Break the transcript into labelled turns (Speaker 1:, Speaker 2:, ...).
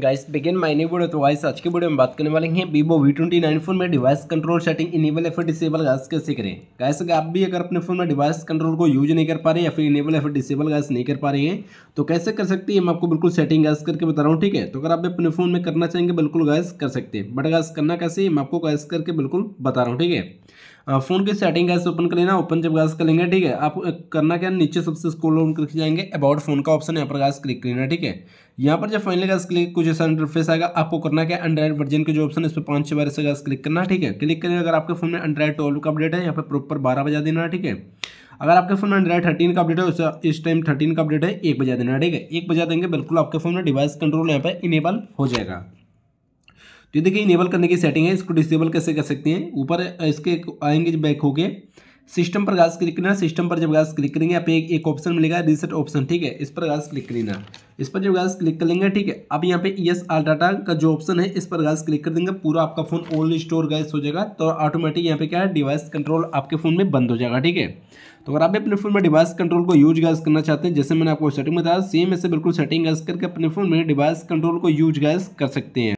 Speaker 1: guys begin my new video तो guys आज के वीडियो में बात करने वाले हैं Vivo V twenty nine phone में डिवाइस कंट्रोल सेटिंग इनेबल या फिर डिसेबल गाइस कैसे करें गाइस अगर आप भी अगर अपने फोन में डिवाइस कंट्रोल को यूज नहीं कर पा रहे या फिर इनेबल या फिर डिसेबल गाइस नहीं कर पा रहे हैं तो कैसे कर सकती है मैं आपको बिल्कुल सेटिंग गैस करके बता रहा हूँ ठीक है तो अगर आप अपने फ़ोन में करना चाहेंगे बिल्कुल गैस कर सकते हैं बट गैस करना कैसे मैं आपको गैस करके बिल्कुल बता रहा हूँ ठीक है फ़ोन की सेटिंग गैस ओपन कर लेना ओपन जब गैस कर लेंगे ठीक है आप करना क्या नीचे सबसे स्कोल डाउन करके जाएंगे अबाउट फोन का ऑप्शन यहाँ पर गैस क्लिक करना ठीक है यहाँ पर जब फाइनल गैस क्लिक कुछ ऐसा इंटरफेस आएगा आपको करना क्या एंड्रॉइड वर्जन के जो ऑप्शन है इस पर पाँच छः बार से गैस क्लिक करना ठीक है क्लिक करेंगे अगर आपके फोन में एंड्राइड ट्वेल्व का अपडेट है यहाँ पर प्रॉपर बारह बजा देना ठीक है अगर आपके फोन में डायरेक्ट थर्टीन का अपडेट है उससे इस टाइम थर्टीन का अपडेट है एक बजा देना ठीक है एक बजा देंगे बिल्कुल आपके फोन में डिवाइस कंट्रोल यहाँ पर इनेबल हो जाएगा तो ये देखिए इनेबल करने की सेटिंग है इसको डिसेबल कैसे कर सकते हैं ऊपर इसके आएंगे बैक होके सिस्टम पर गाज क्लिक करना सिस्टम पर जब गाज क्लिक करेंगे आप एक एक ऑप्शन मिलेगा रिसेट ऑप्शन ठीक है इस पर गाज क्लिक करना इस पर जब गाज क्लिक कर लेंगे ठीक है अब यहाँ पे ई एस आर डाटा का जो ऑप्शन है इस पर गाज क्लिक कर देंगे पूरा आपका फोन ओल्ड स्टोर गैस हो जाएगा तो ऑटोमेटिक यहाँ पे क्या है डिवाइस कंट्रोल आपके फोन में बंद हो जाएगा ठीक है तो अगर आप अपने फोन में डिवाइस कंट्रोल को यूज गैस करना चाहते हैं जैसे मैंने आपको सेटिंग बताया सेम ऐसे बिल्कुल सेटिंग गैस करके अपने फोन में डिवाइस कंट्रोल को यूज गैस कर सकते हैं